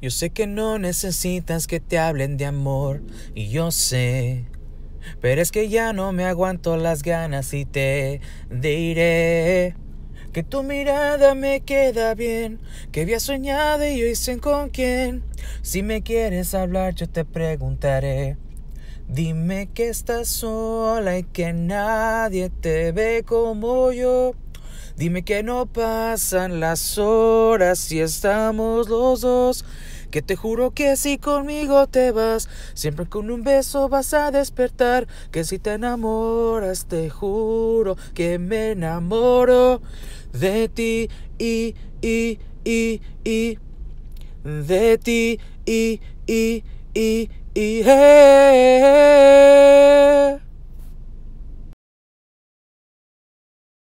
Yo sé que no necesitas que te hablen de amor, y yo sé. Pero es que ya no me aguanto las ganas y te diré que tu mirada me queda bien, que había soñado y hoy sé con quién. Si me quieres hablar, yo te preguntaré. Dime que estás sola y que nadie te ve como yo. Dime que no pasan las horas si estamos los dos. Que te juro que si conmigo te vas, siempre con un beso vas a despertar. Que si te enamoras, te juro que me enamoro de ti y, y, y, y. De ti y, y, y, y.